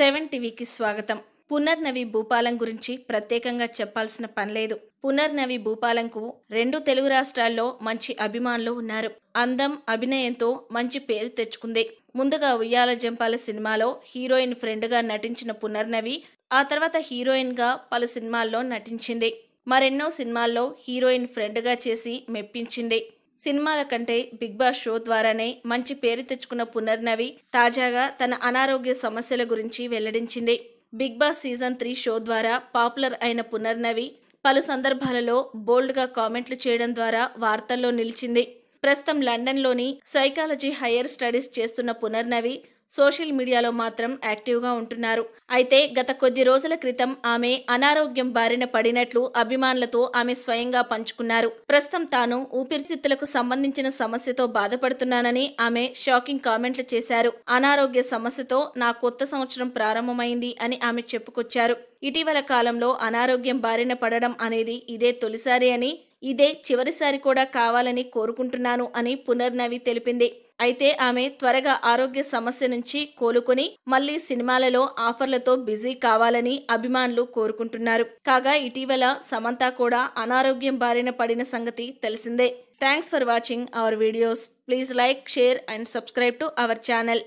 seven టీవీకి స్వాగతం పునర్నవి భూపాలం గురించి ప్రత్యేకంగా చెప్పాల్సిన పనిలేదు పునర్నవి భూపాలంకు రెండు తెలుగు రాష్ట్రాల్లో మంచి అభిమానులు ఉన్నారు అందం అభినయంతో మంచి పేరు తెచ్చుకుంది ముందుగా ఉయ్యాల జంపాల సినిమాలో హీరోయిన్ ఫ్రెండ్గా నటించిన పునర్నవి ఆ తర్వాత హీరోయిన్గా పలు సినిమాల్లో నటించింది మరెన్నో సినిమాల్లో హీరోయిన్ ఫ్రెండ్గా చేసి మెప్పించింది సినిమాల కంటే బిగ్ బాస్ షో ద్వారానే మంచి పేరు తెచ్చుకున్న పునర్నవి తాజాగా తన అనారోగ్య సమస్యల గురించి వెల్లడించింది big boss season three show ద్వారా పాపులర్ అయిన పునర్నవి పలు సందర్భాలలో బోల్డ్గా కామెంట్లు చేయడం ద్వారా వార్తల్లో నిలిచింది ప్రస్తుతం లండన్లోని సైకాలజీ హైయర్ స్టడీస్ చేస్తున్న పునర్నవి సోషల్ మీడియాలో మాత్రం యాక్టివ్గా ఉంటున్నారు అయితే గత కొద్ది రోజుల క్రితం ఆమె అనారోగ్యం బారిన పడినట్లు అభిమానులతో ఆమె స్వయంగా పంచుకున్నారు ప్రస్తుతం తాను ఊపిరితిత్తులకు సంబంధించిన సమస్యతో బాధపడుతున్నానని ఆమె షాకింగ్ కామెంట్లు చేశారు అనారోగ్య సమస్యతో నా కొత్త సంవత్సరం ప్రారంభమైంది అని ఆమె చెప్పుకొచ్చారు ఇటీవల కాలంలో అనారోగ్యం బారిన పడడం అనేది ఇదే తొలిసారి అని ఇదే చివరిసారి కూడా కావాలని కోరుకుంటున్నాను అని పునర్నవి తెలిపింది అయితే ఆమె త్వరగా ఆరోగ్య సమస్య నుంచి కోలుకుని మళ్లీ సినిమాలలో ఆఫర్లతో బిజీ కావాలని అభిమానులు కోరుకుంటున్నారు కాగా ఇటీవల సమంత కూడా అనారోగ్యం బారిన పడిన సంగతి తెలిసిందే thanks for watching our videos please like share and subscribe to our channel